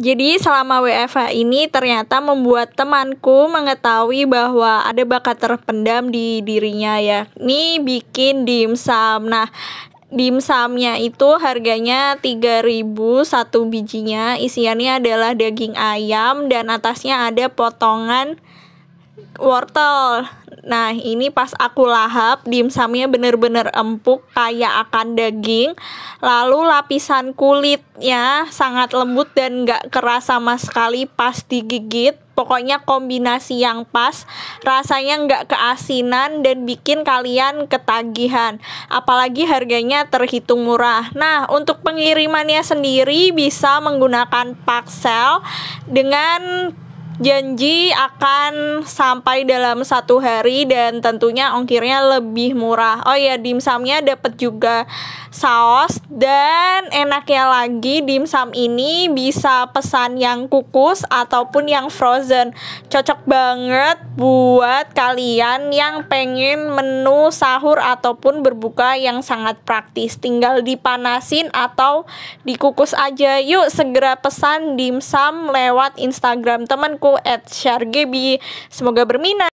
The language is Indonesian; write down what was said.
Jadi selama WFH ini ternyata membuat temanku mengetahui bahwa ada bakat terpendam di dirinya yakni bikin dimsum. Nah, dimsumnya itu harganya 3000 satu bijinya isiannya adalah daging ayam dan atasnya ada potongan wortel Nah ini pas aku lahap dimsumnya bener-bener empuk kayak akan daging Lalu lapisan kulitnya sangat lembut dan gak keras sama sekali pas digigit Pokoknya kombinasi yang pas, rasanya nggak keasinan dan bikin kalian ketagihan. Apalagi harganya terhitung murah. Nah, untuk pengirimannya sendiri bisa menggunakan paksel dengan janji akan sampai dalam satu hari dan tentunya ongkirnya lebih murah. Oh ya, dimsumnya dapat juga saus dan enaknya lagi dimsum ini bisa pesan yang kukus ataupun yang frozen. Cocok banget buat kalian yang pengen menu sahur ataupun berbuka yang sangat praktis. Tinggal dipanasin atau dikukus aja. Yuk segera pesan dimsum lewat Instagram temanku at Syargebi. Semoga berminat.